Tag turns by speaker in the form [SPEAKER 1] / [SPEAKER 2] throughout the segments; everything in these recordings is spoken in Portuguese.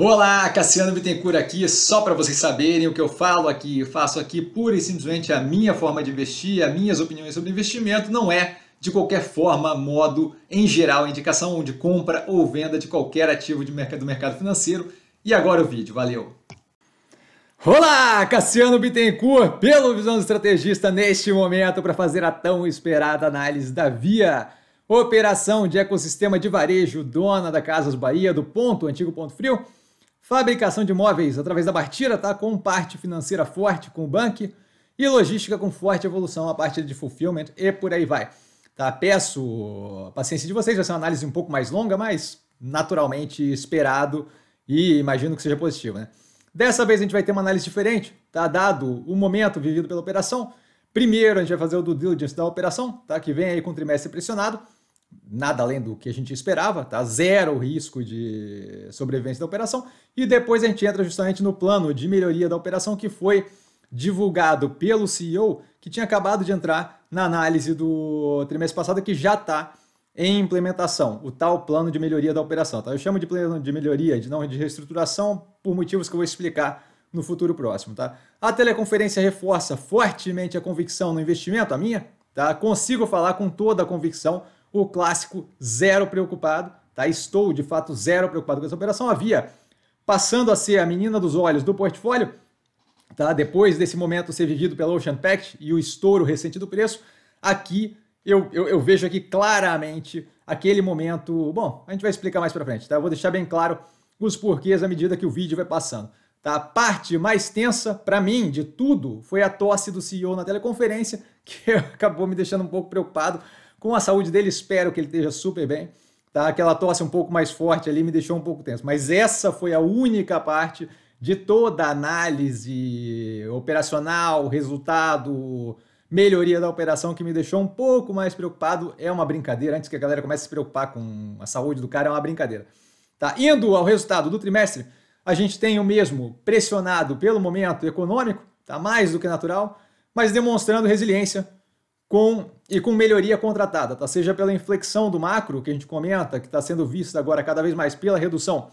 [SPEAKER 1] Olá, Cassiano Bittencourt aqui, só para vocês saberem o que eu falo aqui, eu faço aqui pura e simplesmente a minha forma de investir, as minhas opiniões sobre investimento, não é de qualquer forma, modo, em geral, indicação de compra ou venda de qualquer ativo de mercado, do mercado financeiro. E agora o vídeo, valeu! Olá, Cassiano Bittencourt, pelo Visão do Estrategista, neste momento para fazer a tão esperada análise da Via. Operação de ecossistema de varejo, dona da Casas Bahia, do ponto, antigo ponto frio, fabricação de móveis através da Bartira, tá? Com parte financeira forte com o banco e logística com forte evolução a partir de fulfillment e por aí vai. Tá? Peço a paciência de vocês, vai ser uma análise um pouco mais longa, mas naturalmente esperado e imagino que seja positivo, né? Dessa vez a gente vai ter uma análise diferente, tá? Dado o momento vivido pela operação. Primeiro a gente vai fazer o due diligence da operação, tá? Que vem aí com o trimestre pressionado nada além do que a gente esperava, tá? Zero risco de sobrevivência da operação. E depois a gente entra justamente no plano de melhoria da operação que foi divulgado pelo CEO, que tinha acabado de entrar na análise do trimestre passado, que já está em implementação, o tal plano de melhoria da operação. Tá? Eu chamo de plano de melhoria, de não de reestruturação, por motivos que eu vou explicar no futuro próximo. Tá? A teleconferência reforça fortemente a convicção no investimento, a minha. Tá? Consigo falar com toda a convicção o clássico zero preocupado, tá? Estou de fato zero preocupado com essa operação. Havia passando a ser a menina dos olhos do portfólio, tá? Depois desse momento ser vivido pelo Ocean Pact e o estouro recente do preço, aqui eu, eu, eu vejo aqui claramente aquele momento. Bom, a gente vai explicar mais para frente, tá? Eu vou deixar bem claro os porquês à medida que o vídeo vai passando. Tá? A parte mais tensa, para mim, de tudo, foi a tosse do CEO na teleconferência, que acabou me deixando um pouco preocupado, com a saúde dele, espero que ele esteja super bem. Tá? Aquela tosse um pouco mais forte ali me deixou um pouco tenso. Mas essa foi a única parte de toda a análise operacional, resultado, melhoria da operação que me deixou um pouco mais preocupado. É uma brincadeira, antes que a galera comece a se preocupar com a saúde do cara, é uma brincadeira. Tá? Indo ao resultado do trimestre, a gente tem o mesmo pressionado pelo momento econômico, tá mais do que natural, mas demonstrando resiliência com, e com melhoria contratada, tá? seja pela inflexão do macro, que a gente comenta, que está sendo vista agora cada vez mais pela redução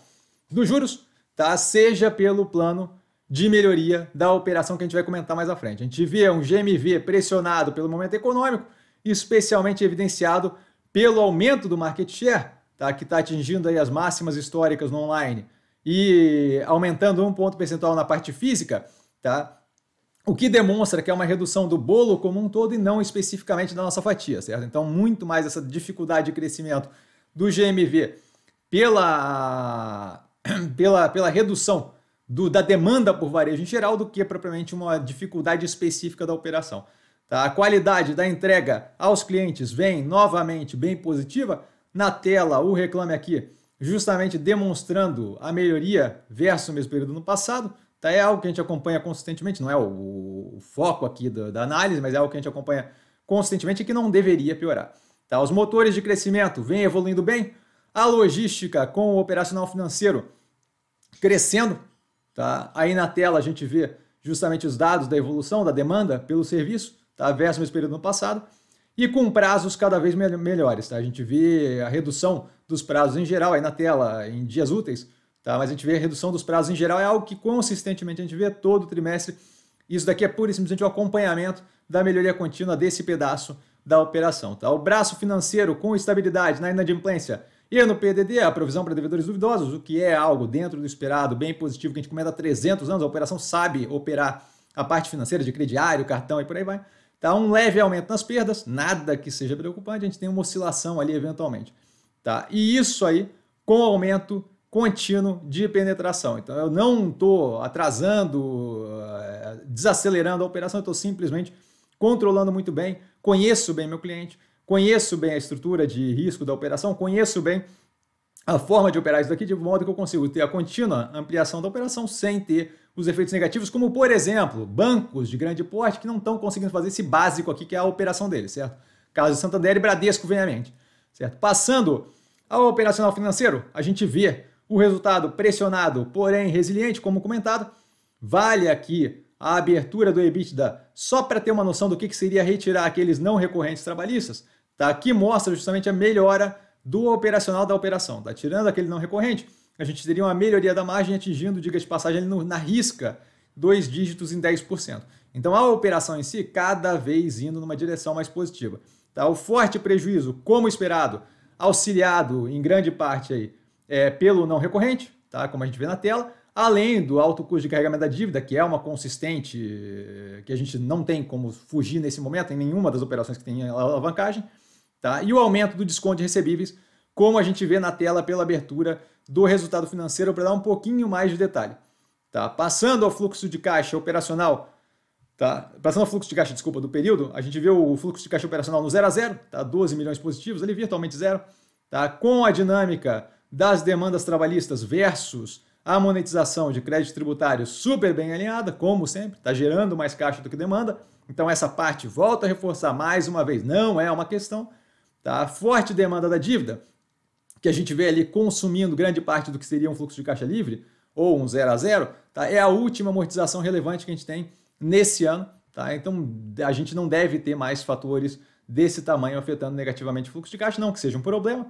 [SPEAKER 1] dos juros, tá? seja pelo plano de melhoria da operação que a gente vai comentar mais à frente. A gente vê um GMV pressionado pelo momento econômico, especialmente evidenciado pelo aumento do market share, tá? que está atingindo aí as máximas históricas no online e aumentando um ponto percentual na parte física, tá? O que demonstra que é uma redução do bolo como um todo e não especificamente da nossa fatia, certo? Então, muito mais essa dificuldade de crescimento do GMV pela, pela, pela redução do, da demanda por varejo em geral do que propriamente uma dificuldade específica da operação. Tá? A qualidade da entrega aos clientes vem novamente bem positiva. Na tela, o Reclame Aqui, justamente demonstrando a melhoria versus o mesmo período no passado. Tá, é algo que a gente acompanha consistentemente, não é o, o foco aqui do, da análise, mas é algo que a gente acompanha consistentemente e que não deveria piorar. Tá, os motores de crescimento vêm evoluindo bem, a logística com o operacional financeiro crescendo. Tá? Aí na tela a gente vê justamente os dados da evolução da demanda pelo serviço, tá? versus o período no passado, e com prazos cada vez melhores. Tá? A gente vê a redução dos prazos em geral aí na tela em dias úteis, Tá? Mas a gente vê a redução dos prazos em geral, é algo que consistentemente a gente vê todo trimestre. Isso daqui é pura e simplesmente o um acompanhamento da melhoria contínua desse pedaço da operação. Tá? O braço financeiro com estabilidade na inadimplência e no PDD, a provisão para devedores duvidosos, o que é algo dentro do esperado, bem positivo, que a gente comenta há 300 anos, a operação sabe operar a parte financeira de crediário, cartão e por aí vai. Tá um leve aumento nas perdas, nada que seja preocupante, a gente tem uma oscilação ali eventualmente. Tá? E isso aí com o aumento contínuo de penetração. Então eu não estou atrasando, eh, desacelerando a operação, eu estou simplesmente controlando muito bem, conheço bem meu cliente, conheço bem a estrutura de risco da operação, conheço bem a forma de operar isso daqui, de modo que eu consigo ter a contínua ampliação da operação sem ter os efeitos negativos, como por exemplo, bancos de grande porte que não estão conseguindo fazer esse básico aqui, que é a operação deles, certo? Caso de Santander e Bradesco, vem à mente, certo? Passando ao operacional financeiro, a gente vê o resultado pressionado, porém resiliente, como comentado, vale aqui a abertura do EBITDA só para ter uma noção do que, seria retirar aqueles não recorrentes trabalhistas. Tá? Aqui mostra justamente a melhora do operacional da operação. Tá? Tirando aquele não recorrente, a gente teria uma melhoria da margem atingindo, diga de passagem, na risca, dois dígitos em 10%. Então a operação em si cada vez indo numa direção mais positiva. Tá? O forte prejuízo, como esperado, auxiliado em grande parte aí é, pelo não recorrente, tá? como a gente vê na tela, além do alto custo de carregamento da dívida, que é uma consistente, eh, que a gente não tem como fugir nesse momento em nenhuma das operações que tem alavancagem, tá? e o aumento do desconto de recebíveis, como a gente vê na tela pela abertura do resultado financeiro, para dar um pouquinho mais de detalhe. Tá? Passando ao fluxo de caixa operacional, tá? passando ao fluxo de caixa, desculpa, do período, a gente vê o fluxo de caixa operacional no 0 a 0, tá? 12 milhões positivos, ali virtualmente zero, tá? com a dinâmica das demandas trabalhistas versus a monetização de crédito tributário super bem alinhada, como sempre, está gerando mais caixa do que demanda. Então essa parte volta a reforçar mais uma vez, não é uma questão. Tá? A forte demanda da dívida, que a gente vê ali consumindo grande parte do que seria um fluxo de caixa livre, ou um zero a zero, tá? é a última amortização relevante que a gente tem nesse ano. Tá? Então a gente não deve ter mais fatores desse tamanho afetando negativamente o fluxo de caixa, não que seja um problema,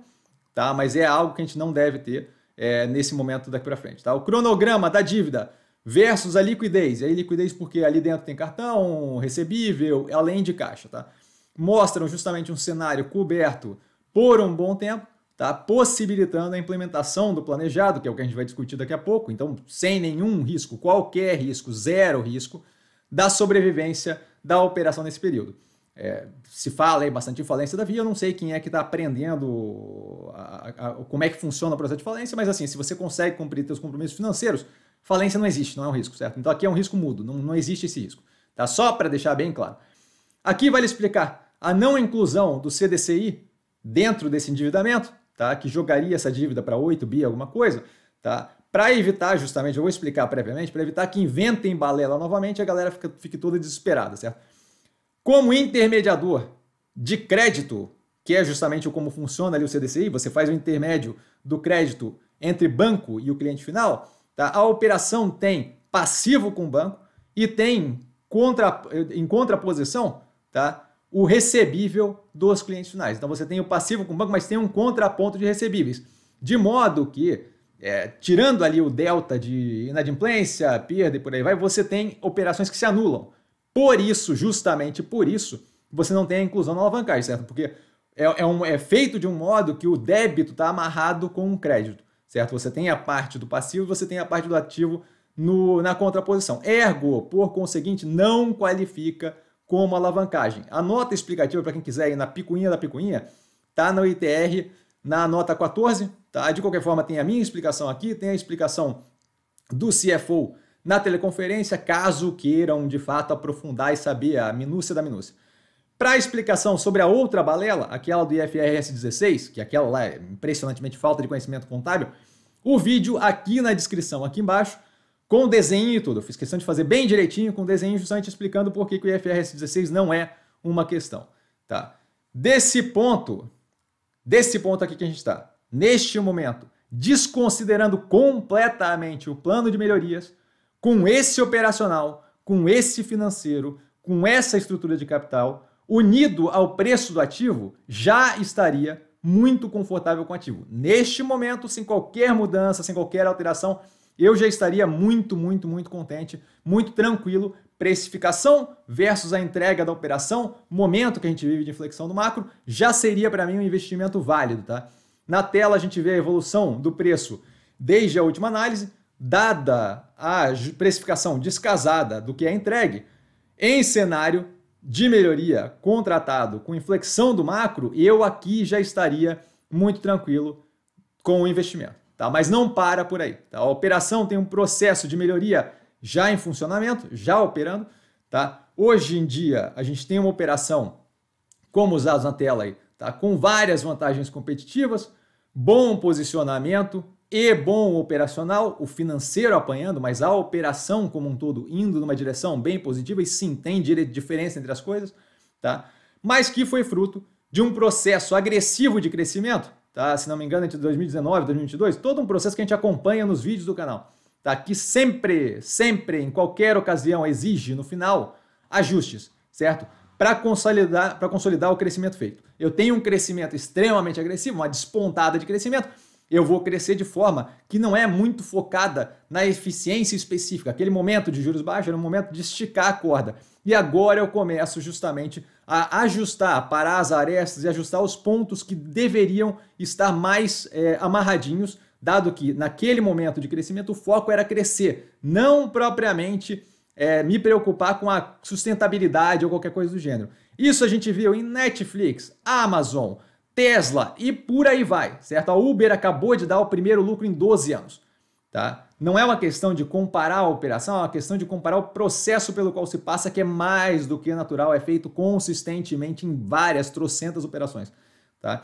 [SPEAKER 1] tá? Mas é algo que a gente não deve ter é, nesse momento daqui para frente, tá? O cronograma da dívida versus a liquidez. E aí liquidez porque ali dentro tem cartão, recebível, além de caixa, tá? Mostram justamente um cenário coberto por um bom tempo, tá? Possibilitando a implementação do planejado, que é o que a gente vai discutir daqui a pouco. Então, sem nenhum risco, qualquer risco, zero risco da sobrevivência da operação nesse período. É, se fala aí bastante de falência da via, eu não sei quem é que está aprendendo a, a, como é que funciona o processo de falência, mas assim, se você consegue cumprir seus compromissos financeiros, falência não existe, não é um risco, certo? Então aqui é um risco mudo, não, não existe esse risco. Tá? Só para deixar bem claro. Aqui vale explicar a não inclusão do CDCI dentro desse endividamento, tá? que jogaria essa dívida para 8 bi, alguma coisa, tá? para evitar justamente, eu vou explicar previamente, para evitar que inventem balela novamente a galera fique toda desesperada, certo? como intermediador de crédito, que é justamente como funciona ali o CDCI, você faz o intermédio do crédito entre banco e o cliente final, tá? a operação tem passivo com o banco e tem contra, em contraposição tá? o recebível dos clientes finais. Então você tem o passivo com o banco, mas tem um contraponto de recebíveis. De modo que, é, tirando ali o delta de inadimplência, perda e por aí vai, você tem operações que se anulam. Por isso, justamente por isso, você não tem a inclusão na alavancagem, certo? Porque é, é, um, é feito de um modo que o débito está amarrado com o crédito, certo? Você tem a parte do passivo, você tem a parte do ativo no, na contraposição. Ergo, por conseguinte, não qualifica como alavancagem. A nota explicativa, para quem quiser ir na picuinha da picuinha, tá no ITR na nota 14. Tá? De qualquer forma, tem a minha explicação aqui, tem a explicação do CFO na teleconferência, caso queiram de fato aprofundar e saber a minúcia da minúcia. Para a explicação sobre a outra balela, aquela do IFRS 16, que aquela lá é impressionantemente falta de conhecimento contábil, o vídeo aqui na descrição, aqui embaixo, com desenho e tudo. Eu fiz questão de fazer bem direitinho com desenho, justamente explicando por que, que o IFRS 16 não é uma questão. Tá? Desse ponto, desse ponto aqui que a gente está, neste momento, desconsiderando completamente o plano de melhorias, com esse operacional, com esse financeiro, com essa estrutura de capital, unido ao preço do ativo, já estaria muito confortável com o ativo. Neste momento, sem qualquer mudança, sem qualquer alteração, eu já estaria muito, muito, muito contente, muito tranquilo. Precificação versus a entrega da operação, momento que a gente vive de inflexão do macro, já seria para mim um investimento válido, tá? Na tela a gente vê a evolução do preço desde a última análise, dada a precificação descasada do que é entregue, em cenário de melhoria contratado com inflexão do macro, eu aqui já estaria muito tranquilo com o investimento. Tá? Mas não para por aí. Tá? A operação tem um processo de melhoria já em funcionamento, já operando. Tá? Hoje em dia, a gente tem uma operação, como usados na tela aí, tá? com várias vantagens competitivas, bom posicionamento, e bom operacional, o financeiro apanhando, mas a operação como um todo indo numa direção bem positiva e sim tem diferença entre as coisas, tá? Mas que foi fruto de um processo agressivo de crescimento, tá? Se não me engano, entre 2019 e 2022, todo um processo que a gente acompanha nos vídeos do canal, tá? Que sempre, sempre, em qualquer ocasião exige no final ajustes, certo? Para consolidar, para consolidar o crescimento feito. Eu tenho um crescimento extremamente agressivo, uma despontada de crescimento eu vou crescer de forma que não é muito focada na eficiência específica. Aquele momento de juros baixos era um momento de esticar a corda. E agora eu começo justamente a ajustar, parar as arestas e ajustar os pontos que deveriam estar mais é, amarradinhos, dado que naquele momento de crescimento o foco era crescer, não propriamente é, me preocupar com a sustentabilidade ou qualquer coisa do gênero. Isso a gente viu em Netflix, Amazon, Tesla e por aí vai, certo? A Uber acabou de dar o primeiro lucro em 12 anos, tá? Não é uma questão de comparar a operação, é uma questão de comparar o processo pelo qual se passa, que é mais do que natural, é feito consistentemente em várias trocentas operações, tá?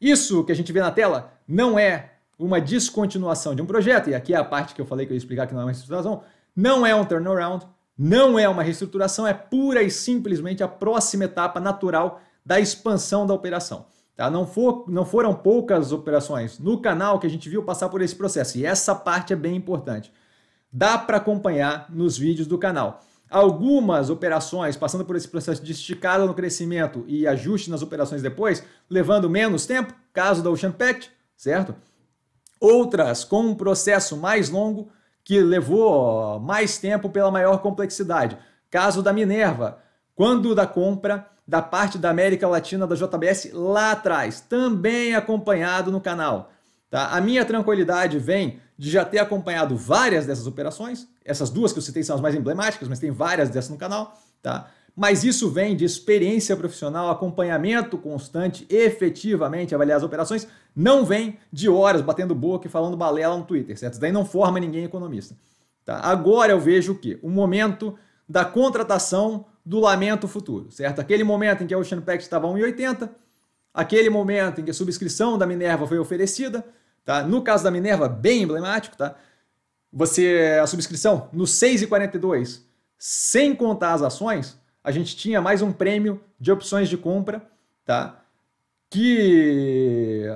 [SPEAKER 1] Isso que a gente vê na tela não é uma descontinuação de um projeto, e aqui é a parte que eu falei que eu ia explicar que não é uma reestruturação, não é um turnaround, não é uma reestruturação, é pura e simplesmente a próxima etapa natural da expansão da operação. Tá? Não, for, não foram poucas operações no canal que a gente viu passar por esse processo. E essa parte é bem importante. Dá para acompanhar nos vídeos do canal. Algumas operações passando por esse processo de esticada no crescimento e ajuste nas operações depois, levando menos tempo, caso da Ocean Pact, certo? Outras com um processo mais longo que levou mais tempo pela maior complexidade. Caso da Minerva, quando da compra da parte da América Latina da JBS lá atrás, também acompanhado no canal. Tá? A minha tranquilidade vem de já ter acompanhado várias dessas operações. Essas duas que eu citei são as mais emblemáticas, mas tem várias dessas no canal. Tá? Mas isso vem de experiência profissional, acompanhamento constante, efetivamente avaliar as operações. Não vem de horas batendo boca e falando balela no Twitter, certo? Isso daí não forma ninguém economista. Tá? Agora eu vejo o quê? O momento da contratação do lamento futuro, certo? Aquele momento em que a Ocean Pact estava 1,80, aquele momento em que a subscrição da Minerva foi oferecida, tá? No caso da Minerva, bem emblemático, tá? Você a subscrição no 6,42, sem contar as ações, a gente tinha mais um prêmio de opções de compra, tá? Que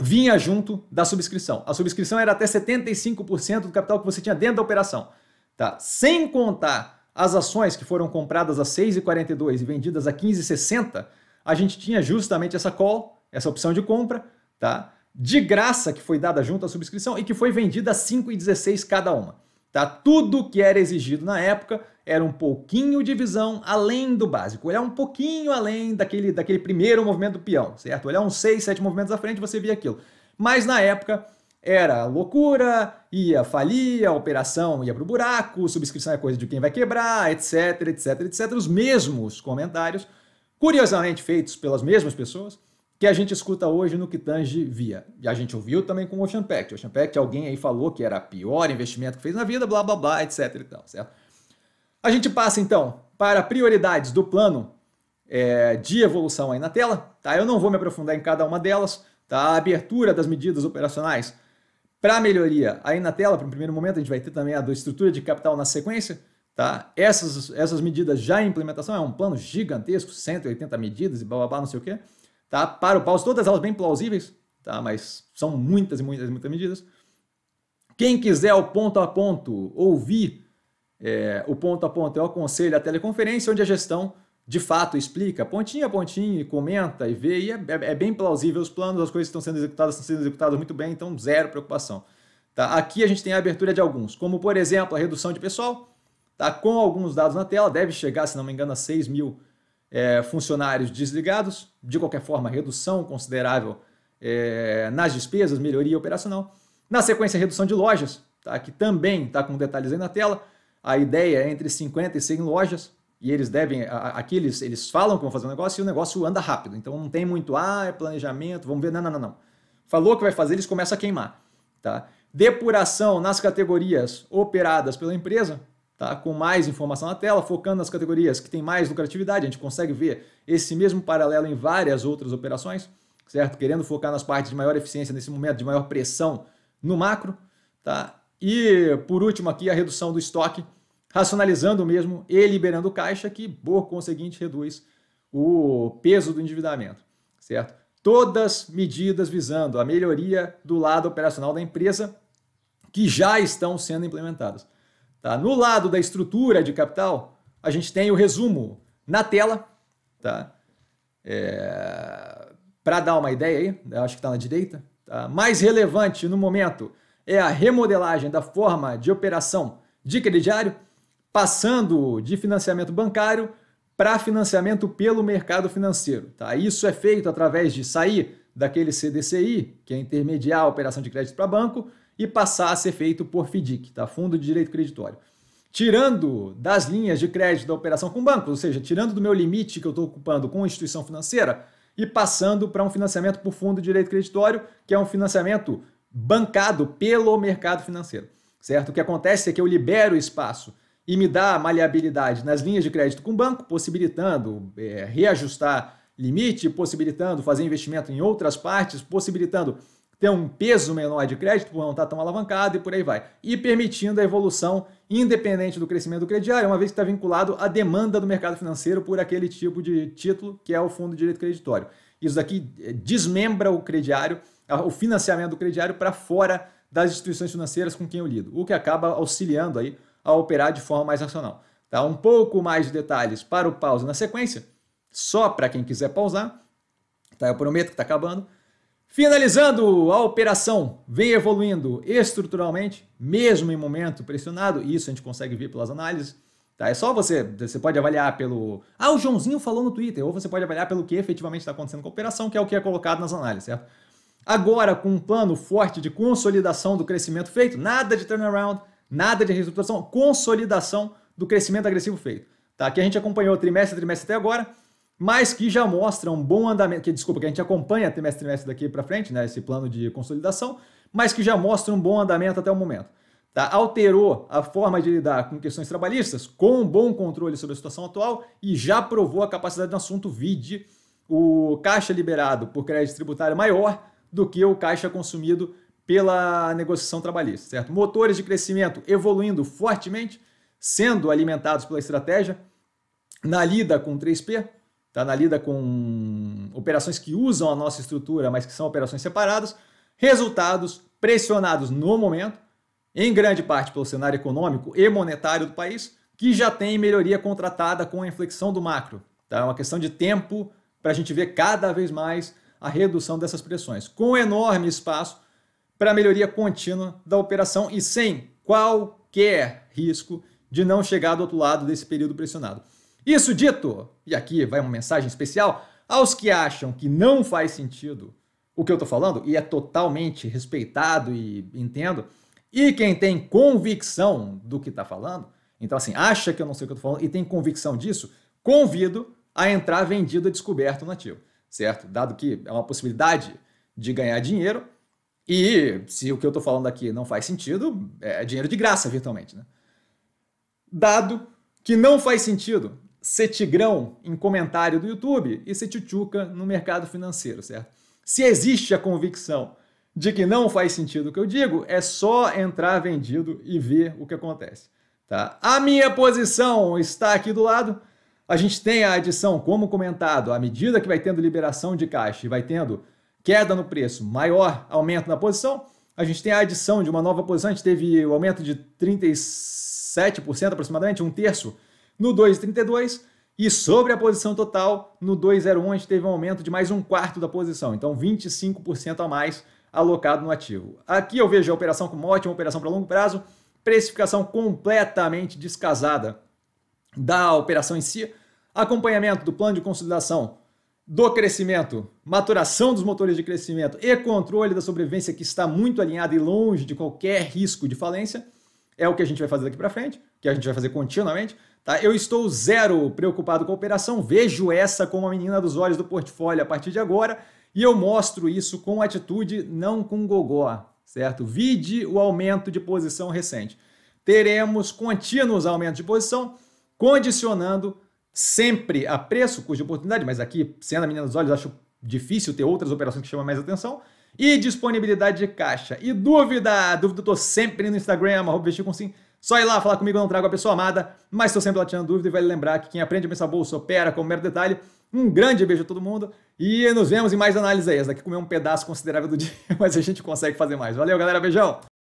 [SPEAKER 1] vinha junto da subscrição. A subscrição era até 75% do capital que você tinha dentro da operação, tá? Sem contar as ações que foram compradas a 6,42 e vendidas a 15,60, a gente tinha justamente essa call, essa opção de compra, tá? De graça que foi dada junto à subscrição e que foi vendida a 5,16 cada uma. Tá? Tudo que era exigido na época era um pouquinho de visão além do básico, olhar é um pouquinho além daquele, daquele primeiro movimento do peão, certo? Olhar uns 6, 7 movimentos à frente, você via aquilo. Mas na época, era loucura, ia falir, a operação ia para o buraco, subscrição é coisa de quem vai quebrar, etc, etc, etc. Os mesmos comentários, curiosamente feitos pelas mesmas pessoas, que a gente escuta hoje no que tange via. E a gente ouviu também com o Ocean Pact. O Ocean Pact, alguém aí falou que era o pior investimento que fez na vida, blá, blá, blá, etc e tal, certo? A gente passa, então, para prioridades do plano é, de evolução aí na tela, tá? Eu não vou me aprofundar em cada uma delas, tá? A abertura das medidas operacionais para melhoria, aí na tela, para o primeiro momento, a gente vai ter também a da estrutura de capital na sequência. Tá? Essas, essas medidas já em implementação, é um plano gigantesco, 180 medidas e blá, blá, blá não sei o quê. Tá? Para o paus, todas elas bem plausíveis, tá? mas são muitas e muitas muitas medidas. Quem quiser o ponto a ponto ouvir é, o ponto a ponto, eu aconselho a teleconferência, onde a gestão de fato explica, pontinho a pontinho, e comenta e vê, e é, é, é bem plausível os planos, as coisas estão sendo executadas estão sendo executadas muito bem, então zero preocupação. Tá? Aqui a gente tem a abertura de alguns, como por exemplo a redução de pessoal, tá? com alguns dados na tela, deve chegar, se não me engano, a 6 mil é, funcionários desligados, de qualquer forma, redução considerável é, nas despesas, melhoria operacional. Na sequência, redução de lojas, tá? que também está com detalhes aí na tela, a ideia é entre 50 e 100 lojas, e eles devem, aqui eles, eles falam que vão fazer um negócio e o negócio anda rápido. Então não tem muito, ah, é planejamento, vamos ver, não, não, não, não. Falou que vai fazer, eles começam a queimar. Tá? Depuração nas categorias operadas pela empresa, tá? com mais informação na tela, focando nas categorias que têm mais lucratividade. A gente consegue ver esse mesmo paralelo em várias outras operações, certo? Querendo focar nas partes de maior eficiência nesse momento, de maior pressão no macro. Tá? E, por último, aqui a redução do estoque racionalizando mesmo e liberando caixa, que por conseguinte reduz o peso do endividamento, certo? Todas medidas visando a melhoria do lado operacional da empresa que já estão sendo implementadas. Tá? No lado da estrutura de capital, a gente tem o resumo na tela, tá? É... Para dar uma ideia aí, acho que está na direita. Tá? Mais relevante no momento é a remodelagem da forma de operação de crediário passando de financiamento bancário para financiamento pelo mercado financeiro. Tá? Isso é feito através de sair daquele CDCI, que é intermediar a operação de crédito para banco, e passar a ser feito por FDIC, tá? Fundo de Direito Creditório. Tirando das linhas de crédito da operação com banco, ou seja, tirando do meu limite que eu estou ocupando com instituição financeira e passando para um financiamento por fundo de direito creditório, que é um financiamento bancado pelo mercado financeiro, certo? O que acontece é que eu libero espaço e me dá maleabilidade nas linhas de crédito com o banco, possibilitando é, reajustar limite, possibilitando fazer investimento em outras partes, possibilitando ter um peso menor de crédito por não estar tá tão alavancado e por aí vai. E permitindo a evolução independente do crescimento do crediário, uma vez que está vinculado à demanda do mercado financeiro por aquele tipo de título que é o fundo de direito creditório. Isso daqui é, desmembra o crediário, o financiamento do crediário para fora das instituições financeiras com quem eu lido, o que acaba auxiliando aí a operar de forma mais racional. Tá? Um pouco mais de detalhes para o pause na sequência, só para quem quiser pausar. Tá? Eu prometo que está acabando. Finalizando, a operação vem evoluindo estruturalmente, mesmo em momento pressionado, isso a gente consegue ver pelas análises. Tá? É só você, você pode avaliar pelo. Ah, o Joãozinho falou no Twitter, ou você pode avaliar pelo que efetivamente está acontecendo com a operação, que é o que é colocado nas análises, certo? Agora, com um plano forte de consolidação do crescimento feito, nada de turnaround, Nada de reestruturação, consolidação do crescimento agressivo feito. Tá? Que a gente acompanhou trimestre a trimestre até agora, mas que já mostra um bom andamento, que desculpa, que a gente acompanha trimestre a trimestre daqui para frente, né, esse plano de consolidação, mas que já mostra um bom andamento até o momento. Tá? Alterou a forma de lidar com questões trabalhistas, com um bom controle sobre a situação atual e já provou a capacidade do assunto vide o caixa liberado por crédito tributário maior do que o caixa consumido pela negociação trabalhista, certo? Motores de crescimento evoluindo fortemente, sendo alimentados pela estratégia na lida com 3P, tá? na lida com operações que usam a nossa estrutura, mas que são operações separadas, resultados pressionados no momento, em grande parte pelo cenário econômico e monetário do país, que já tem melhoria contratada com a inflexão do macro. Tá? É uma questão de tempo para a gente ver cada vez mais a redução dessas pressões, com enorme espaço para melhoria contínua da operação e sem qualquer risco de não chegar do outro lado desse período pressionado. Isso dito, e aqui vai uma mensagem especial aos que acham que não faz sentido o que eu estou falando, e é totalmente respeitado e entendo, e quem tem convicção do que está falando, então assim, acha que eu não sei o que eu estou falando e tem convicção disso, convido a entrar vendido a descoberto no ativo, certo? Dado que é uma possibilidade de ganhar dinheiro, e se o que eu estou falando aqui não faz sentido, é, é dinheiro de graça, virtualmente. Né? Dado que não faz sentido ser tigrão em comentário do YouTube e ser tchutchuca no mercado financeiro, certo? Se existe a convicção de que não faz sentido o que eu digo, é só entrar vendido e ver o que acontece. Tá? A minha posição está aqui do lado. A gente tem a adição, como comentado, à medida que vai tendo liberação de caixa e vai tendo queda no preço, maior aumento na posição, a gente tem a adição de uma nova posição, a gente teve o um aumento de 37% aproximadamente, um terço, no 2,32%, e sobre a posição total, no 2,01 a gente teve um aumento de mais um quarto da posição, então 25% a mais alocado no ativo. Aqui eu vejo a operação como ótima operação para longo prazo, precificação completamente descasada da operação em si, acompanhamento do plano de consolidação do crescimento, maturação dos motores de crescimento e controle da sobrevivência que está muito alinhado e longe de qualquer risco de falência, é o que a gente vai fazer daqui para frente, que a gente vai fazer continuamente. Tá? Eu estou zero preocupado com a operação, vejo essa como a menina dos olhos do portfólio a partir de agora e eu mostro isso com atitude, não com gogó, certo? Vide o aumento de posição recente. Teremos contínuos aumentos de posição, condicionando sempre a preço, custo de oportunidade, mas aqui, sendo a menina dos olhos, acho difícil ter outras operações que chamam mais atenção. E disponibilidade de caixa. E dúvida? Dúvida, eu tô sempre no Instagram, arroba com sim. Só ir lá falar comigo, eu não trago a pessoa amada, mas estou sempre lá tirando dúvida e vale lembrar que quem aprende a pensar bolsa opera com mero detalhe. Um grande beijo a todo mundo e nos vemos em mais análises aí. Essa daqui comeu um pedaço considerável do dia, mas a gente consegue fazer mais. Valeu, galera. Beijão!